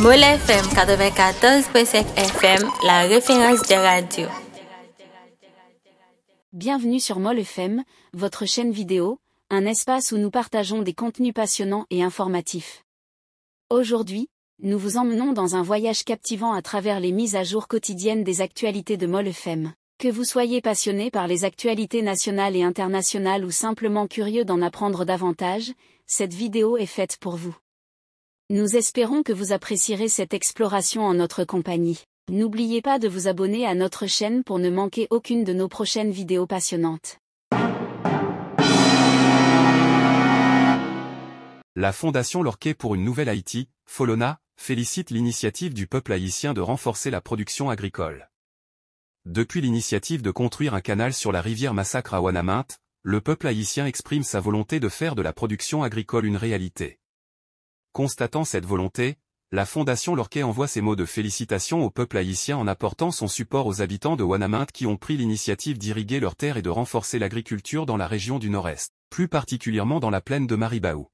Mole FM FM, la référence de radio. Bienvenue sur Mole FM, votre chaîne vidéo, un espace où nous partageons des contenus passionnants et informatifs. Aujourd'hui, nous vous emmenons dans un voyage captivant à travers les mises à jour quotidiennes des actualités de Mole FM. Que vous soyez passionné par les actualités nationales et internationales ou simplement curieux d'en apprendre davantage, cette vidéo est faite pour vous. Nous espérons que vous apprécierez cette exploration en notre compagnie. N'oubliez pas de vous abonner à notre chaîne pour ne manquer aucune de nos prochaines vidéos passionnantes. La Fondation Lorquet pour une nouvelle Haïti, Folona, félicite l'initiative du peuple haïtien de renforcer la production agricole. Depuis l'initiative de construire un canal sur la rivière Massacre à Ouanaminthe, le peuple haïtien exprime sa volonté de faire de la production agricole une réalité. Constatant cette volonté, la Fondation Lorquet envoie ses mots de félicitations au peuple haïtien en apportant son support aux habitants de Wanaminthe qui ont pris l'initiative d'irriguer leurs terres et de renforcer l'agriculture dans la région du Nord-Est, plus particulièrement dans la plaine de Maribaou.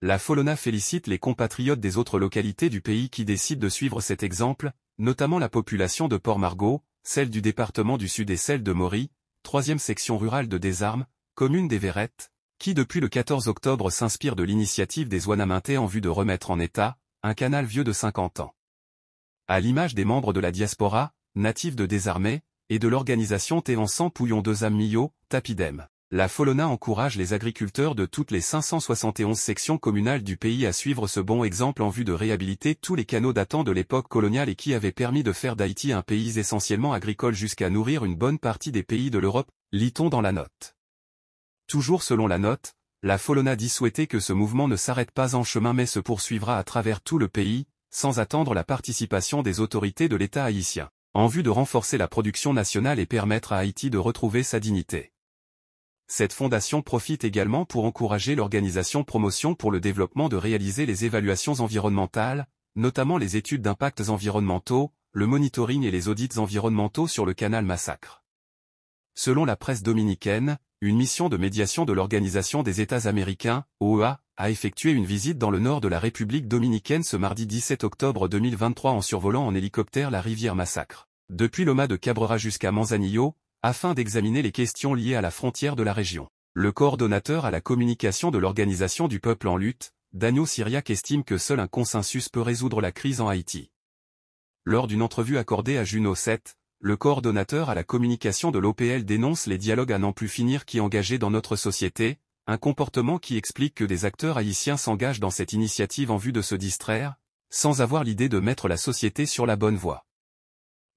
La Folona félicite les compatriotes des autres localités du pays qui décident de suivre cet exemple, notamment la population de Port-Margot, celle du département du Sud et celle de Maury, troisième section rurale de Desarmes, commune des Verrettes, qui depuis le 14 octobre s'inspire de l'initiative des Ouanamintés en vue de remettre en état, un canal vieux de 50 ans. À l'image des membres de la diaspora, natifs de Désarmé, et de l'organisation pouillons Pouillon de Zammio, Tapidem. La Folona encourage les agriculteurs de toutes les 571 sections communales du pays à suivre ce bon exemple en vue de réhabiliter tous les canaux datant de l'époque coloniale et qui avaient permis de faire d'Haïti un pays essentiellement agricole jusqu'à nourrir une bonne partie des pays de l'Europe, lit-on dans la note. Toujours selon la note, la Folona dit souhaiter que ce mouvement ne s'arrête pas en chemin mais se poursuivra à travers tout le pays, sans attendre la participation des autorités de l'État haïtien, en vue de renforcer la production nationale et permettre à Haïti de retrouver sa dignité. Cette fondation profite également pour encourager l'organisation Promotion pour le développement de réaliser les évaluations environnementales, notamment les études d'impacts environnementaux, le monitoring et les audits environnementaux sur le canal Massacre. Selon la presse dominicaine, une mission de médiation de l'Organisation des États américains, OEA, a effectué une visite dans le nord de la République dominicaine ce mardi 17 octobre 2023 en survolant en hélicoptère la rivière Massacre. Depuis Loma de Cabrera jusqu'à Manzanillo, afin d'examiner les questions liées à la frontière de la région. Le coordonnateur à la communication de l'Organisation du Peuple en lutte, Daniel Syriac estime que seul un consensus peut résoudre la crise en Haïti. Lors d'une entrevue accordée à Juno 7, le coordonnateur à la communication de l'OPL dénonce les dialogues à n'en plus finir qui engagés dans notre société, un comportement qui explique que des acteurs haïtiens s'engagent dans cette initiative en vue de se distraire, sans avoir l'idée de mettre la société sur la bonne voie.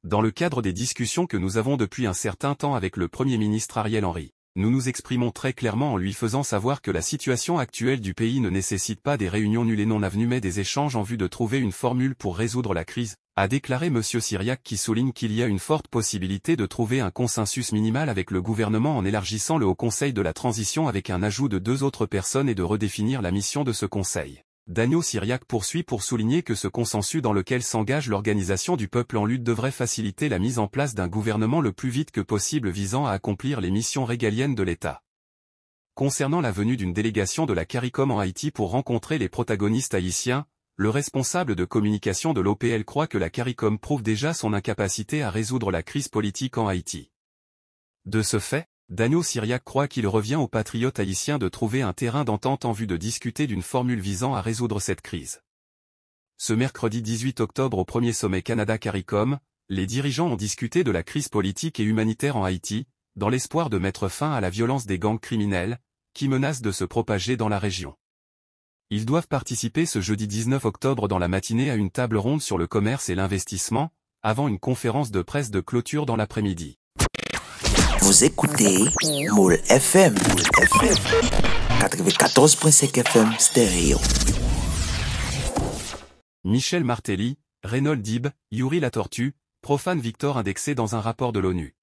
Dans le cadre des discussions que nous avons depuis un certain temps avec le Premier ministre Ariel Henry, nous nous exprimons très clairement en lui faisant savoir que la situation actuelle du pays ne nécessite pas des réunions nulles et non avenues mais des échanges en vue de trouver une formule pour résoudre la crise, a déclaré M. Syriac qui souligne qu'il y a une forte possibilité de trouver un consensus minimal avec le gouvernement en élargissant le Haut Conseil de la Transition avec un ajout de deux autres personnes et de redéfinir la mission de ce Conseil. Daniel Syriac poursuit pour souligner que ce consensus dans lequel s'engage l'organisation du peuple en lutte devrait faciliter la mise en place d'un gouvernement le plus vite que possible visant à accomplir les missions régaliennes de l'État. Concernant la venue d'une délégation de la CARICOM en Haïti pour rencontrer les protagonistes haïtiens, le responsable de communication de l'OPL croit que la CARICOM prouve déjà son incapacité à résoudre la crise politique en Haïti. De ce fait, Daniel Syriac croit qu'il revient aux patriotes haïtiens de trouver un terrain d'entente en vue de discuter d'une formule visant à résoudre cette crise. Ce mercredi 18 octobre au premier sommet Canada-CARICOM, les dirigeants ont discuté de la crise politique et humanitaire en Haïti, dans l'espoir de mettre fin à la violence des gangs criminels, qui menacent de se propager dans la région. Ils doivent participer ce jeudi 19 octobre dans la matinée à une table ronde sur le commerce et l'investissement, avant une conférence de presse de clôture dans l'après-midi. Vous écoutez Moule FM, FM 94.5 FM stéréo. Michel Martelly, Reynold Dib, Yuri la Tortue, profane Victor indexé dans un rapport de l'ONU.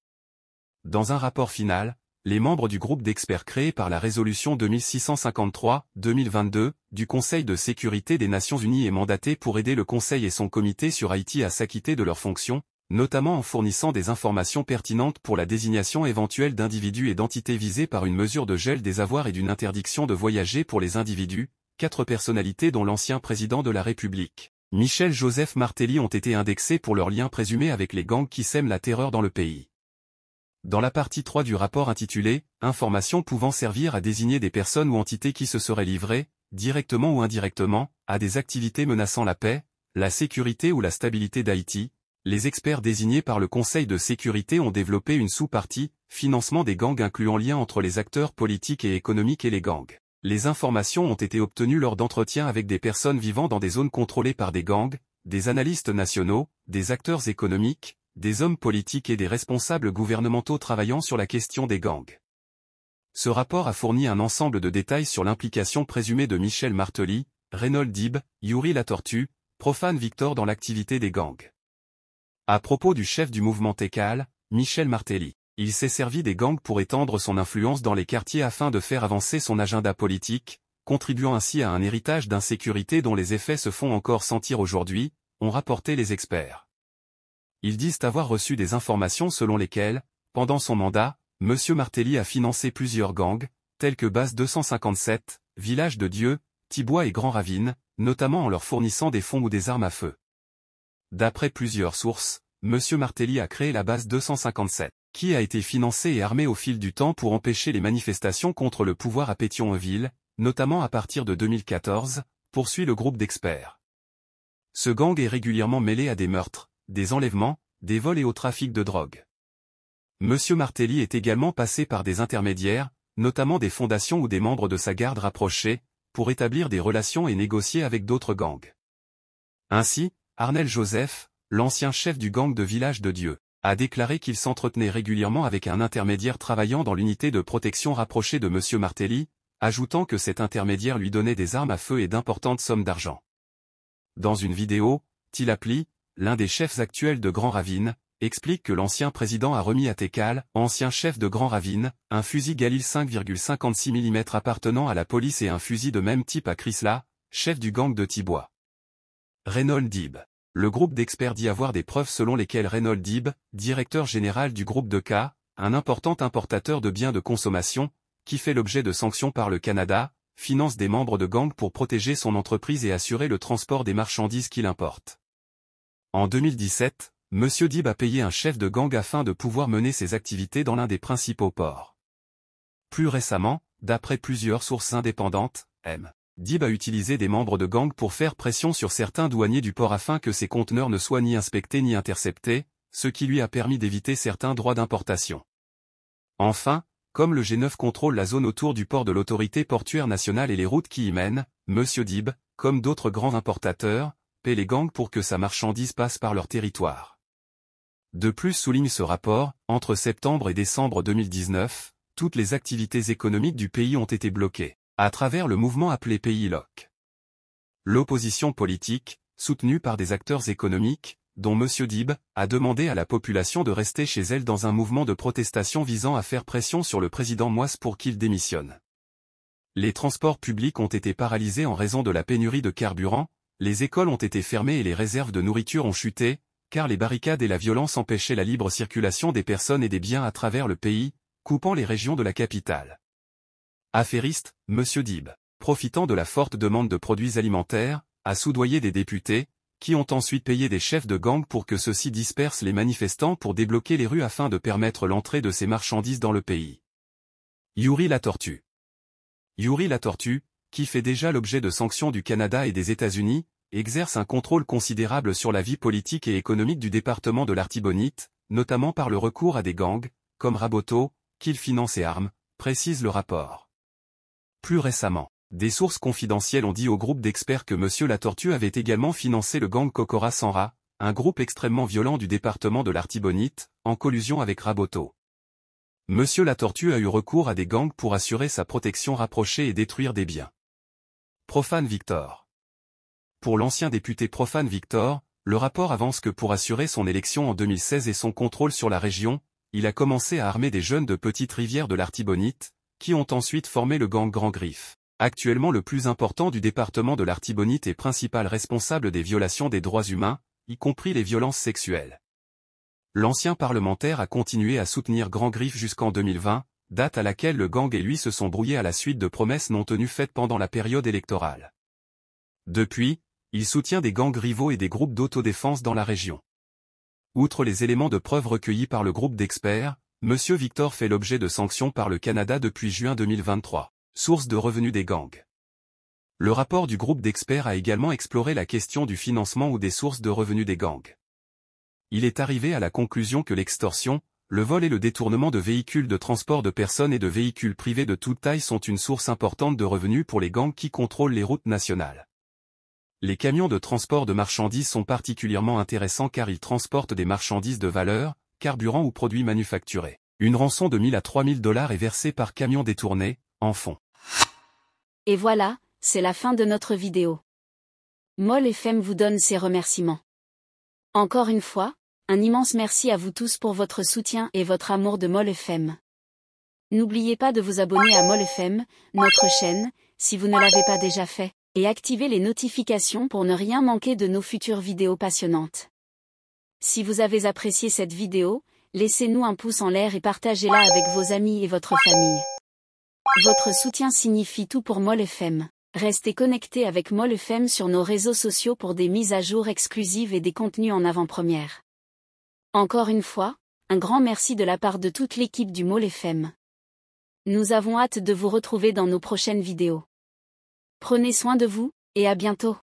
Dans un rapport final, les membres du groupe d'experts créé par la résolution 2653-2022 du Conseil de sécurité des Nations Unies est mandaté pour aider le Conseil et son comité sur Haïti à s'acquitter de leurs fonctions, notamment en fournissant des informations pertinentes pour la désignation éventuelle d'individus et d'entités visées par une mesure de gel des avoirs et d'une interdiction de voyager pour les individus, quatre personnalités dont l'ancien président de la République. Michel-Joseph Martelly ont été indexés pour leurs liens présumés avec les gangs qui sèment la terreur dans le pays. Dans la partie 3 du rapport intitulé « Informations pouvant servir à désigner des personnes ou entités qui se seraient livrées, directement ou indirectement, à des activités menaçant la paix, la sécurité ou la stabilité d'Haïti », les experts désignés par le Conseil de sécurité ont développé une sous-partie, financement des gangs incluant lien entre les acteurs politiques et économiques et les gangs. Les informations ont été obtenues lors d'entretiens avec des personnes vivant dans des zones contrôlées par des gangs, des analystes nationaux, des acteurs économiques, des hommes politiques et des responsables gouvernementaux travaillant sur la question des gangs. Ce rapport a fourni un ensemble de détails sur l'implication présumée de Michel Martelly, Reynold Dib, Yuri Latortue, Profane Victor dans l'activité des gangs. À propos du chef du mouvement Tekal, Michel Martelly, il s'est servi des gangs pour étendre son influence dans les quartiers afin de faire avancer son agenda politique, contribuant ainsi à un héritage d'insécurité dont les effets se font encore sentir aujourd'hui, ont rapporté les experts. Ils disent avoir reçu des informations selon lesquelles, pendant son mandat, M. Martelly a financé plusieurs gangs, tels que Base 257, Village de Dieu, Thibois et Grand Ravine, notamment en leur fournissant des fonds ou des armes à feu. D'après plusieurs sources, M. Martelly a créé la base 257, qui a été financée et armée au fil du temps pour empêcher les manifestations contre le pouvoir à Pétion-en-Ville, notamment à partir de 2014, poursuit le groupe d'experts. Ce gang est régulièrement mêlé à des meurtres, des enlèvements, des vols et au trafic de drogue. M. Martelli est également passé par des intermédiaires, notamment des fondations ou des membres de sa garde rapprochée, pour établir des relations et négocier avec d'autres gangs. Ainsi, Arnel Joseph, l'ancien chef du gang de Village de Dieu, a déclaré qu'il s'entretenait régulièrement avec un intermédiaire travaillant dans l'unité de protection rapprochée de M. Martelly, ajoutant que cet intermédiaire lui donnait des armes à feu et d'importantes sommes d'argent. Dans une vidéo, Tilapli, l'un des chefs actuels de Grand Ravine, explique que l'ancien président a remis à Tekal, ancien chef de Grand Ravine, un fusil Galil 5,56 mm appartenant à la police et un fusil de même type à Chrysla, chef du gang de Tibois. Reynold Dib le groupe d'experts dit avoir des preuves selon lesquelles Reynold Dib, directeur général du groupe de K, un important importateur de biens de consommation, qui fait l'objet de sanctions par le Canada, finance des membres de gangs pour protéger son entreprise et assurer le transport des marchandises qu'il importe. En 2017, M. Dib a payé un chef de gang afin de pouvoir mener ses activités dans l'un des principaux ports. Plus récemment, d'après plusieurs sources indépendantes, M. Dib a utilisé des membres de gang pour faire pression sur certains douaniers du port afin que ses conteneurs ne soient ni inspectés ni interceptés, ce qui lui a permis d'éviter certains droits d'importation. Enfin, comme le G9 contrôle la zone autour du port de l'autorité portuaire nationale et les routes qui y mènent, M. Dib, comme d'autres grands importateurs, paie les gangs pour que sa marchandise passe par leur territoire. De plus souligne ce rapport, entre septembre et décembre 2019, toutes les activités économiques du pays ont été bloquées à travers le mouvement appelé Pays Loc. L'opposition politique, soutenue par des acteurs économiques, dont M. Dib, a demandé à la population de rester chez elle dans un mouvement de protestation visant à faire pression sur le président Moise pour qu'il démissionne. Les transports publics ont été paralysés en raison de la pénurie de carburant, les écoles ont été fermées et les réserves de nourriture ont chuté, car les barricades et la violence empêchaient la libre circulation des personnes et des biens à travers le pays, coupant les régions de la capitale. Affairiste, M. Dib, profitant de la forte demande de produits alimentaires, a soudoyé des députés, qui ont ensuite payé des chefs de gang pour que ceux-ci dispersent les manifestants pour débloquer les rues afin de permettre l'entrée de ces marchandises dans le pays. Yuri la Tortue Yuri la Tortue, qui fait déjà l'objet de sanctions du Canada et des États-Unis, exerce un contrôle considérable sur la vie politique et économique du département de l'Artibonite, notamment par le recours à des gangs, comme Raboto, qu'il finance et arme, précise le rapport. Plus récemment, des sources confidentielles ont dit au groupe d'experts que Monsieur Tortue avait également financé le gang Kokora Sanra, un groupe extrêmement violent du département de l'Artibonite, en collusion avec Raboto. Monsieur Tortue a eu recours à des gangs pour assurer sa protection rapprochée et détruire des biens. Profane Victor Pour l'ancien député Profane Victor, le rapport avance que pour assurer son élection en 2016 et son contrôle sur la région, il a commencé à armer des jeunes de Petite Rivière de l'Artibonite, qui ont ensuite formé le gang Grand Griffe. Actuellement le plus important du département de l'Artibonite et principal responsable des violations des droits humains, y compris les violences sexuelles. L'ancien parlementaire a continué à soutenir Grand Griffe jusqu'en 2020, date à laquelle le gang et lui se sont brouillés à la suite de promesses non tenues faites pendant la période électorale. Depuis, il soutient des gangs rivaux et des groupes d'autodéfense dans la région. Outre les éléments de preuve recueillis par le groupe d'experts, M. Victor fait l'objet de sanctions par le Canada depuis juin 2023, source de revenus des gangs. Le rapport du groupe d'experts a également exploré la question du financement ou des sources de revenus des gangs. Il est arrivé à la conclusion que l'extorsion, le vol et le détournement de véhicules de transport de personnes et de véhicules privés de toute taille sont une source importante de revenus pour les gangs qui contrôlent les routes nationales. Les camions de transport de marchandises sont particulièrement intéressants car ils transportent des marchandises de valeur, carburant ou produits manufacturés. Une rançon de 1000 à 3000 dollars est versée par camion détourné, en fond. Et voilà, c'est la fin de notre vidéo. Moll FM vous donne ses remerciements. Encore une fois, un immense merci à vous tous pour votre soutien et votre amour de Moll FM. N'oubliez pas de vous abonner à Moll FM, notre chaîne, si vous ne l'avez pas déjà fait, et activer les notifications pour ne rien manquer de nos futures vidéos passionnantes. Si vous avez apprécié cette vidéo, laissez-nous un pouce en l'air et partagez-la avec vos amis et votre famille. Votre soutien signifie tout pour Mol FM. Restez connectés avec Mol FM sur nos réseaux sociaux pour des mises à jour exclusives et des contenus en avant-première. Encore une fois, un grand merci de la part de toute l'équipe du Mol FM. Nous avons hâte de vous retrouver dans nos prochaines vidéos. Prenez soin de vous, et à bientôt.